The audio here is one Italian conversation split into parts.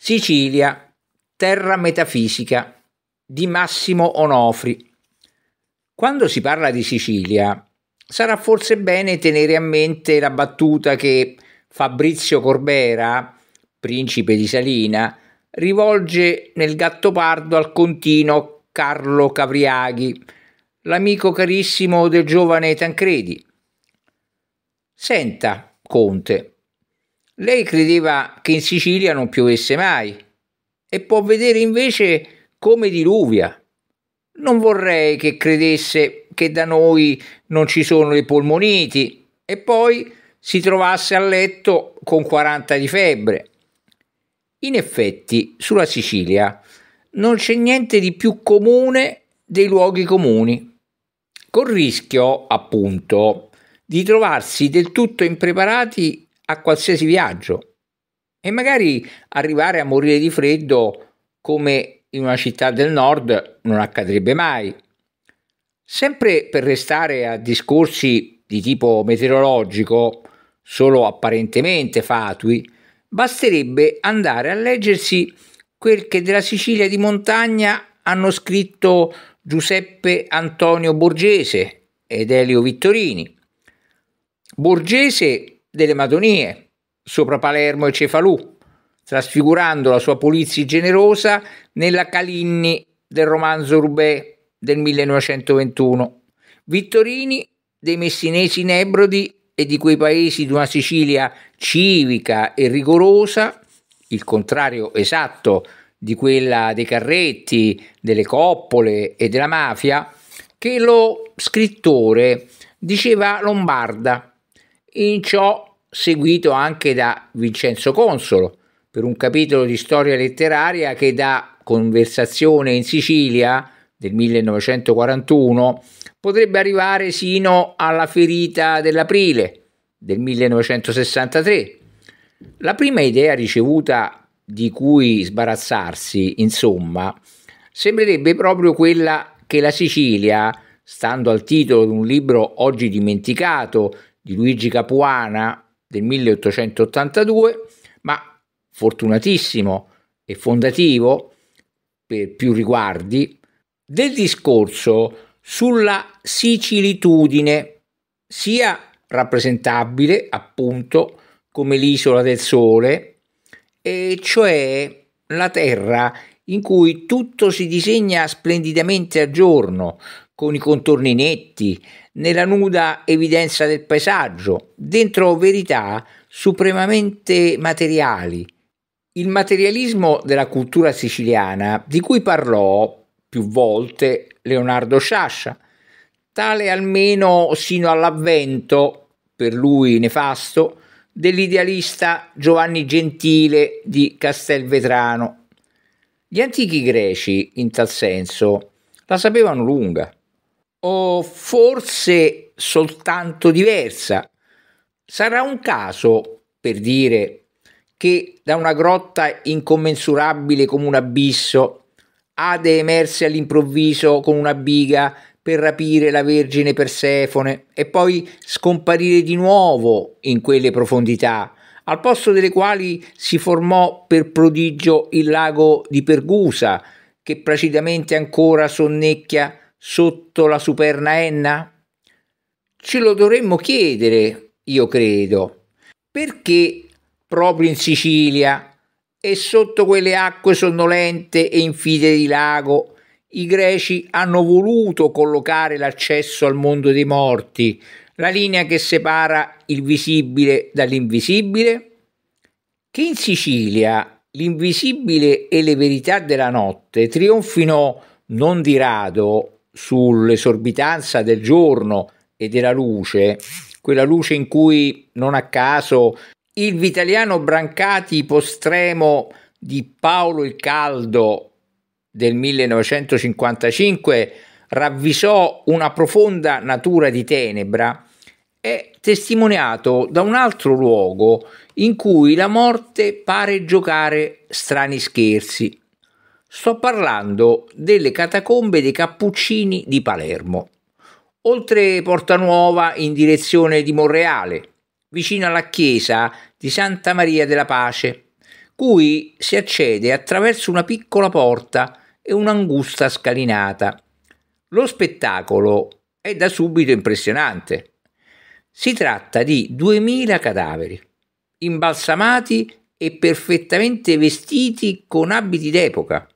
Sicilia, terra metafisica di Massimo Onofri. Quando si parla di Sicilia, sarà forse bene tenere a mente la battuta che Fabrizio Corbera, principe di Salina, rivolge nel Gattopardo al contino Carlo Cavriaghi, l'amico carissimo del giovane Tancredi. Senta, conte, lei credeva che in Sicilia non piovesse mai e può vedere invece come diluvia. Non vorrei che credesse che da noi non ci sono le polmoniti e poi si trovasse a letto con 40 di febbre. In effetti, sulla Sicilia non c'è niente di più comune dei luoghi comuni, col rischio, appunto, di trovarsi del tutto impreparati a qualsiasi viaggio e magari arrivare a morire di freddo come in una città del nord non accadrebbe mai. Sempre per restare a discorsi di tipo meteorologico, solo apparentemente fatui, basterebbe andare a leggersi quel che della Sicilia di montagna hanno scritto Giuseppe Antonio Borgese ed Elio Vittorini. Borgese delle Madonie, sopra Palermo e Cefalù, trasfigurando la sua Polizzi generosa nella Calinni del romanzo Rubè del 1921. Vittorini dei messinesi nebrodi e di quei paesi di una Sicilia civica e rigorosa, il contrario esatto di quella dei carretti, delle coppole e della mafia, che lo scrittore diceva lombarda in ciò seguito anche da Vincenzo Consolo per un capitolo di storia letteraria che da Conversazione in Sicilia del 1941 potrebbe arrivare sino alla ferita dell'aprile del 1963. La prima idea ricevuta di cui sbarazzarsi, insomma, sembrerebbe proprio quella che la Sicilia, stando al titolo di un libro oggi dimenticato di Luigi Capuana del 1882, ma fortunatissimo e fondativo per più riguardi del discorso sulla sicilitudine, sia rappresentabile appunto come l'isola del sole, e cioè la terra in cui tutto si disegna splendidamente a giorno, con i contorni netti, nella nuda evidenza del paesaggio, dentro verità supremamente materiali. Il materialismo della cultura siciliana, di cui parlò più volte Leonardo Sciascia, tale almeno sino all'avvento, per lui nefasto, dell'idealista Giovanni Gentile di Castelvetrano. Gli antichi greci, in tal senso, la sapevano lunga o forse soltanto diversa. Sarà un caso, per dire, che da una grotta incommensurabile come un abisso, Ade emerse all'improvviso con una biga per rapire la Vergine Persefone e poi scomparire di nuovo in quelle profondità, al posto delle quali si formò per prodigio il lago di Pergusa, che placidamente ancora sonnecchia sotto la superna enna? Ce lo dovremmo chiedere, io credo. Perché proprio in Sicilia e sotto quelle acque sonnolente e infide di lago i greci hanno voluto collocare l'accesso al mondo dei morti, la linea che separa il visibile dall'invisibile? Che in Sicilia l'invisibile e le verità della notte trionfino non di rado sull'esorbitanza del giorno e della luce, quella luce in cui non a caso il vitaliano Brancati postremo di Paolo il Caldo del 1955 ravvisò una profonda natura di tenebra, è testimoniato da un altro luogo in cui la morte pare giocare strani scherzi. Sto parlando delle catacombe dei Cappuccini di Palermo, oltre Porta Nuova in direzione di Monreale, vicino alla chiesa di Santa Maria della Pace, cui si accede attraverso una piccola porta e un'angusta scalinata. Lo spettacolo è da subito impressionante. Si tratta di 2000 cadaveri, imbalsamati e perfettamente vestiti con abiti d'epoca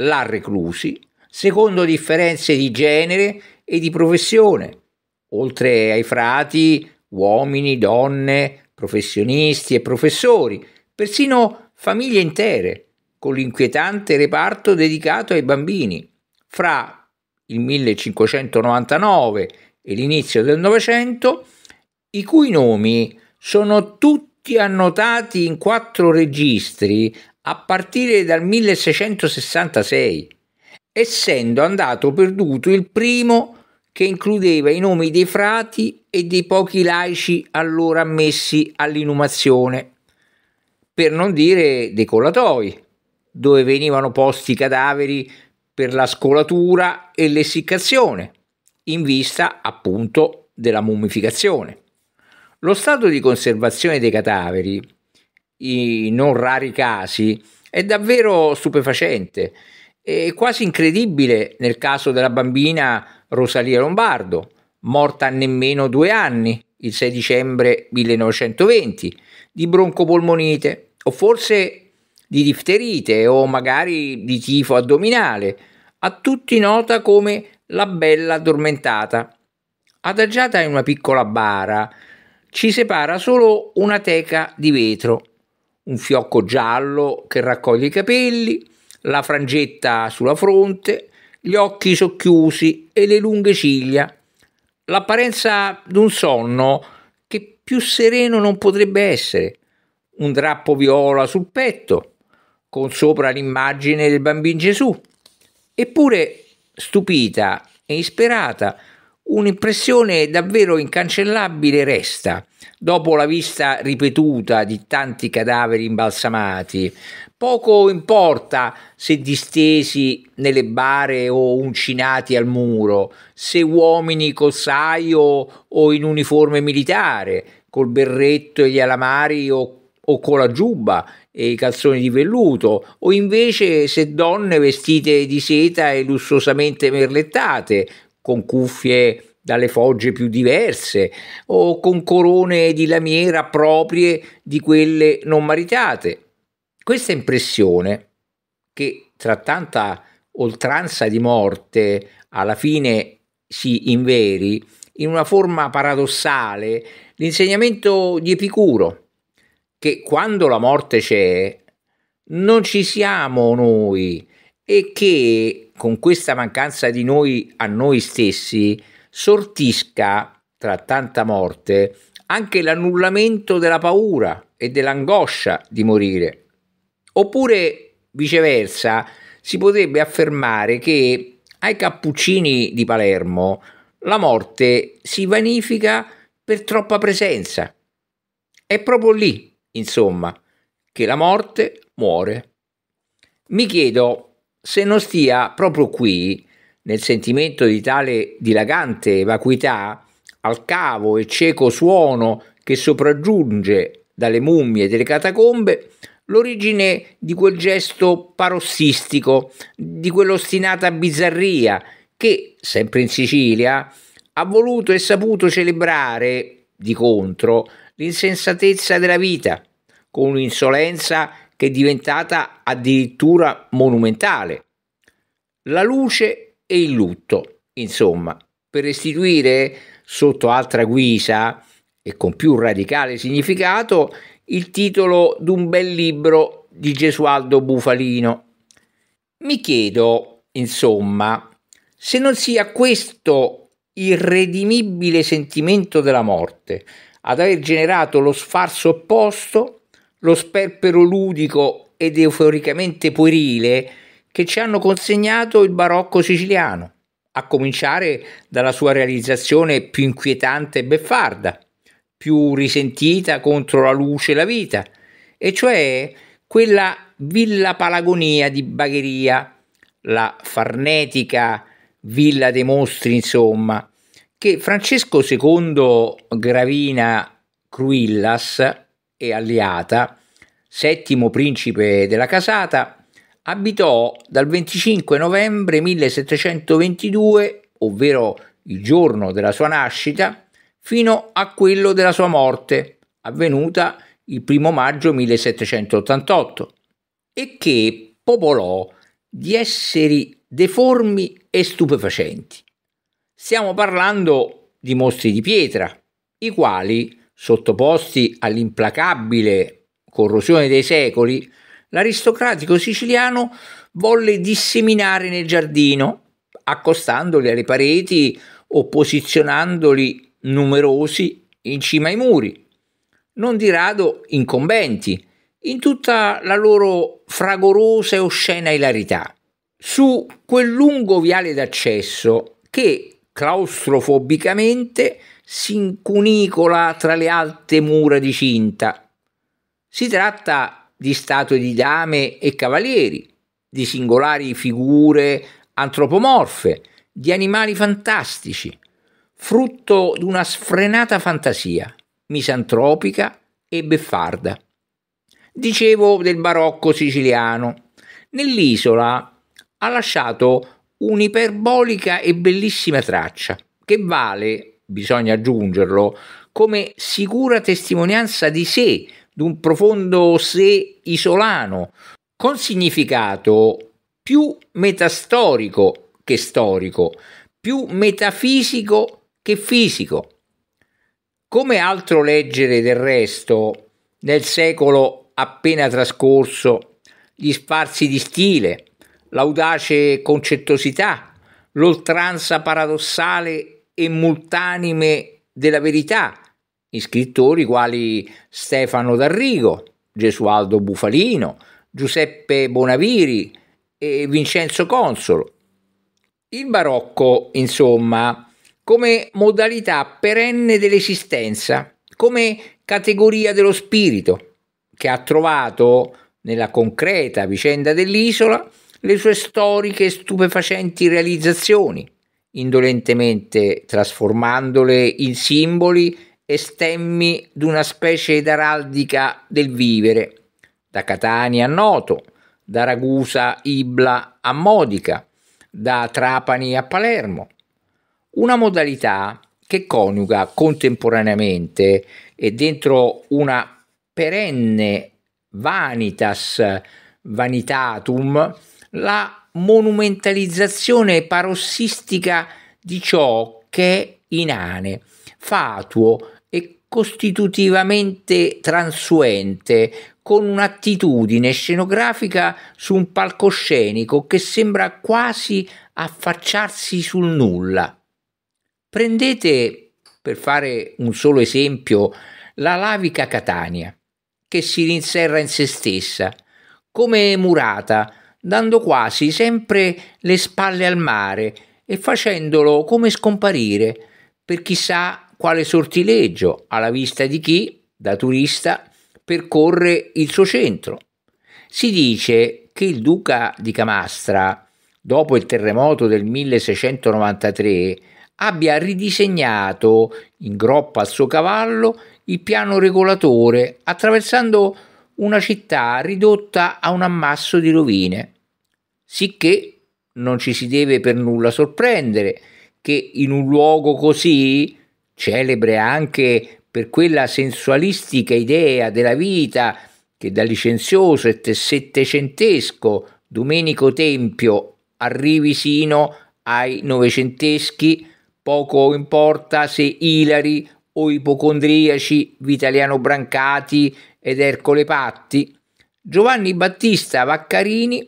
là reclusi, secondo differenze di genere e di professione, oltre ai frati, uomini, donne, professionisti e professori, persino famiglie intere, con l'inquietante reparto dedicato ai bambini. Fra il 1599 e l'inizio del Novecento, i cui nomi sono tutti annotati in quattro registri a partire dal 1666, essendo andato perduto il primo che includeva i nomi dei frati e dei pochi laici allora ammessi all'inumazione, per non dire dei collatoi, dove venivano posti i cadaveri per la scolatura e l'essiccazione, in vista appunto della mummificazione. Lo stato di conservazione dei cadaveri i non rari casi è davvero stupefacente e quasi incredibile nel caso della bambina Rosalia Lombardo, morta a nemmeno due anni, il 6 dicembre 1920, di broncopolmonite o forse di difterite o magari di tifo addominale, a tutti nota come la bella addormentata. Adagiata in una piccola bara, ci separa solo una teca di vetro un fiocco giallo che raccoglie i capelli, la frangetta sulla fronte, gli occhi socchiusi e le lunghe ciglia. L'apparenza d'un sonno che più sereno non potrebbe essere. Un drappo viola sul petto, con sopra l'immagine del bambino Gesù. Eppure, stupita e isperata, Un'impressione davvero incancellabile resta, dopo la vista ripetuta di tanti cadaveri imbalsamati. Poco importa se distesi nelle bare o uncinati al muro, se uomini col saio o in uniforme militare, col berretto e gli alamari o o con la giubba e i calzoni di velluto, o invece se donne vestite di seta e lussuosamente merlettate, con cuffie dalle fogge più diverse o con corone di lamiera proprie di quelle non maritate. Questa impressione, che tra tanta oltranza di morte alla fine si inveri, in una forma paradossale, l'insegnamento di Epicuro, che quando la morte c'è, non ci siamo noi e che con questa mancanza di noi a noi stessi sortisca tra tanta morte anche l'annullamento della paura e dell'angoscia di morire. Oppure viceversa si potrebbe affermare che ai cappuccini di Palermo la morte si vanifica per troppa presenza. È proprio lì, insomma, che la morte muore. Mi chiedo se non stia proprio qui, nel sentimento di tale dilagante vacuità, al cavo e cieco suono che sopraggiunge dalle mummie delle catacombe, l'origine di quel gesto parossistico, di quell'ostinata bizzarria che, sempre in Sicilia, ha voluto e saputo celebrare, di contro, l'insensatezza della vita, con un'insolenza che è diventata addirittura monumentale. La luce e il lutto, insomma, per restituire sotto altra guisa e con più radicale significato il titolo d'un bel libro di Gesualdo Bufalino. Mi chiedo, insomma, se non sia questo irredimibile sentimento della morte ad aver generato lo sfarzo opposto lo sperpero ludico ed euforicamente puerile che ci hanno consegnato il barocco siciliano, a cominciare dalla sua realizzazione più inquietante e beffarda, più risentita contro la luce e la vita, e cioè quella Villa Palagonia di Bagheria, la farnetica Villa dei Mostri, insomma, che Francesco II Gravina Cruillas e alleata, settimo principe della casata, abitò dal 25 novembre 1722, ovvero il giorno della sua nascita, fino a quello della sua morte, avvenuta il primo maggio 1788, e che popolò di esseri deformi e stupefacenti. Stiamo parlando di mostri di pietra, i quali sottoposti all'implacabile corrosione dei secoli, l'aristocratico siciliano volle disseminare nel giardino, accostandoli alle pareti o posizionandoli numerosi in cima ai muri, non di rado incombenti, in tutta la loro fragorosa e oscena ilarità, su quel lungo viale d'accesso che claustrofobicamente si incunicola tra le alte mura di cinta. Si tratta di statue di dame e cavalieri, di singolari figure antropomorfe, di animali fantastici, frutto di una sfrenata fantasia, misantropica e beffarda. Dicevo del barocco siciliano. Nell'isola ha lasciato un'iperbolica e bellissima traccia, che vale, bisogna aggiungerlo, come sicura testimonianza di sé, di un profondo sé isolano, con significato più metastorico che storico, più metafisico che fisico. Come altro leggere del resto nel secolo appena trascorso gli sparsi di stile, l'audace concettosità, l'oltranza paradossale e multanime della verità, in scrittori quali Stefano D'Arrigo, Gesualdo Bufalino, Giuseppe Bonaviri e Vincenzo Consolo. Il barocco, insomma, come modalità perenne dell'esistenza, come categoria dello spirito, che ha trovato nella concreta vicenda dell'isola le sue storiche e stupefacenti realizzazioni, indolentemente trasformandole in simboli e stemmi d'una specie d'araldica del vivere, da Catania a Noto, da Ragusa Ibla a Modica, da Trapani a Palermo. Una modalità che coniuga contemporaneamente e dentro una perenne vanitas vanitatum la monumentalizzazione parossistica di ciò che è inane, fatuo e costitutivamente transuente, con un'attitudine scenografica su un palcoscenico che sembra quasi affacciarsi sul nulla. Prendete, per fare un solo esempio, la lavica Catania, che si rinserra in se stessa, come murata dando quasi sempre le spalle al mare e facendolo come scomparire per chissà quale sortileggio alla vista di chi, da turista, percorre il suo centro. Si dice che il duca di Camastra, dopo il terremoto del 1693, abbia ridisegnato in groppa al suo cavallo il piano regolatore attraversando una città ridotta a un ammasso di rovine, sicché non ci si deve per nulla sorprendere che in un luogo così, celebre anche per quella sensualistica idea della vita che da licenzioso e settecentesco Domenico Tempio arrivi sino ai novecenteschi, poco importa se ilari o ipocondriaci, Vitaliano Brancati, ed Ercole Patti, Giovanni Battista Vaccarini,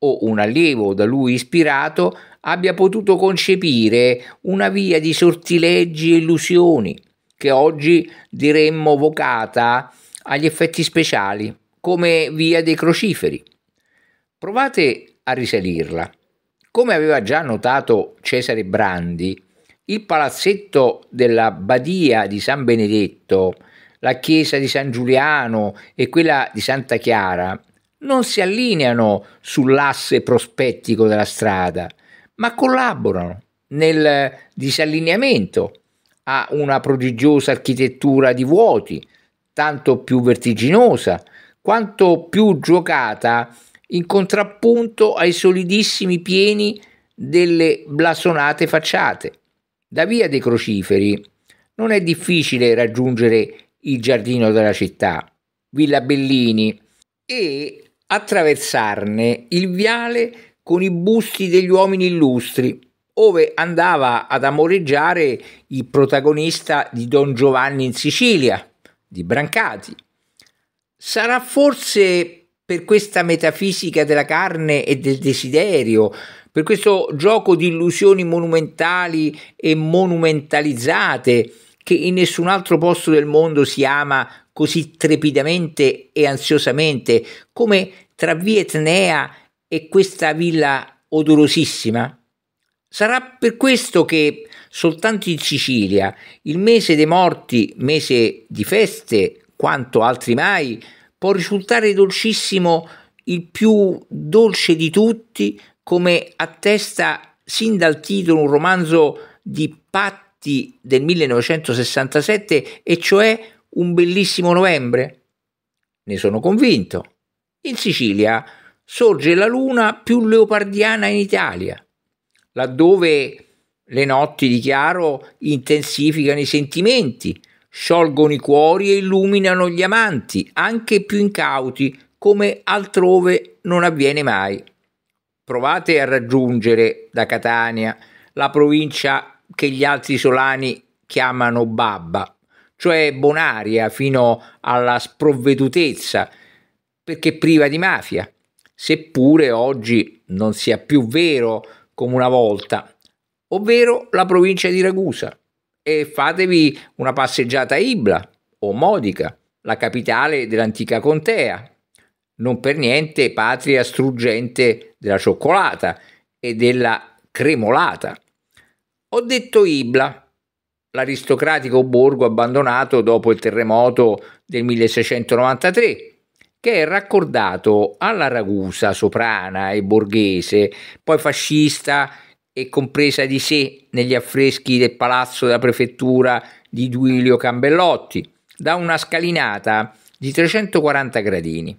o un allievo da lui ispirato, abbia potuto concepire una via di sortileggi e illusioni, che oggi diremmo vocata agli effetti speciali, come via dei crociferi. Provate a risalirla. Come aveva già notato Cesare Brandi, il palazzetto della Badia di San Benedetto la chiesa di San Giuliano e quella di Santa Chiara non si allineano sull'asse prospettico della strada, ma collaborano nel disallineamento a una prodigiosa architettura di vuoti, tanto più vertiginosa, quanto più giocata in contrappunto ai solidissimi pieni delle blasonate facciate. Da via dei crociferi non è difficile raggiungere il giardino della città, Villa Bellini, e attraversarne il viale con i busti degli uomini illustri, ove andava ad amoreggiare il protagonista di Don Giovanni in Sicilia, di Brancati. Sarà forse per questa metafisica della carne e del desiderio, per questo gioco di illusioni monumentali e monumentalizzate, che in nessun altro posto del mondo si ama così trepidamente e ansiosamente come tra Vietnea e questa villa odorosissima? Sarà per questo che soltanto in Sicilia il mese dei morti, mese di feste, quanto altri mai, può risultare dolcissimo il più dolce di tutti, come attesta sin dal titolo un romanzo di Pat di, del 1967 e cioè un bellissimo novembre? Ne sono convinto. In Sicilia sorge la luna più leopardiana in Italia, laddove le notti di chiaro intensificano i sentimenti, sciolgono i cuori e illuminano gli amanti, anche più incauti, come altrove non avviene mai. Provate a raggiungere da Catania la provincia che gli altri solani chiamano babba, cioè bonaria fino alla sprovvedutezza, perché priva di mafia, seppure oggi non sia più vero come una volta, ovvero la provincia di Ragusa. E fatevi una passeggiata a Ibla o Modica, la capitale dell'antica contea, non per niente patria struggente della cioccolata e della cremolata. Ho detto Ibla, l'aristocratico borgo abbandonato dopo il terremoto del 1693, che è raccordato alla Ragusa soprana e borghese, poi fascista e compresa di sé negli affreschi del palazzo della prefettura di Duilio Cambellotti, da una scalinata di 340 gradini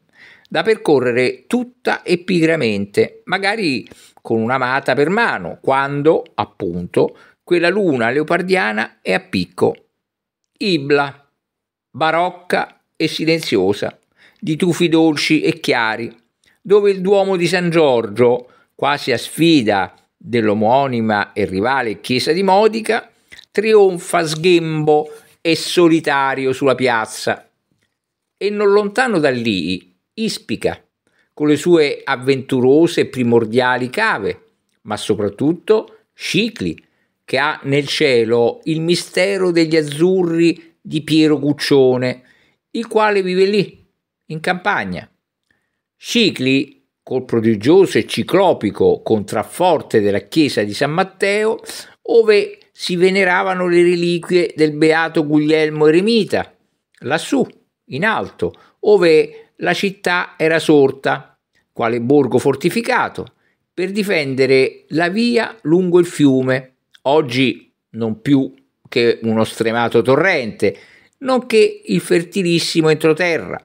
da percorrere tutta e pigramente, magari con una mata per mano, quando, appunto, quella luna leopardiana è a picco. Ibla, barocca e silenziosa, di tufi dolci e chiari, dove il Duomo di San Giorgio, quasi a sfida dell'omonima e rivale chiesa di Modica, trionfa sghembo e solitario sulla piazza. E non lontano da lì, Ispica, con le sue avventurose e primordiali cave, ma soprattutto Scicli, che ha nel cielo il mistero degli azzurri di Piero Guccione, il quale vive lì, in campagna. Scicli, col prodigioso e ciclopico contrafforte della chiesa di San Matteo, ove si veneravano le reliquie del beato Guglielmo Eremita, lassù, in alto, ove la città era sorta, quale borgo fortificato, per difendere la via lungo il fiume, oggi non più che uno stremato torrente, nonché il fertilissimo entroterra.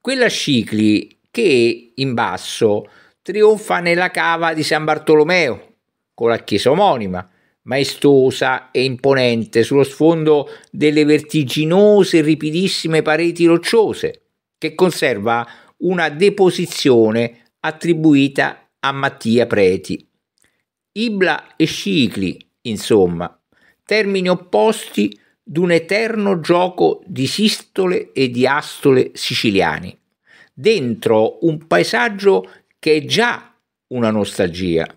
Quella Scicli che in basso trionfa nella cava di San Bartolomeo, con la chiesa omonima, maestosa e imponente sullo sfondo delle vertiginose e ripidissime pareti rocciose che conserva una deposizione attribuita a Mattia Preti. Ibla e Scicli, insomma, termini opposti d'un eterno gioco di sistole e diastole siciliani, dentro un paesaggio che è già una nostalgia.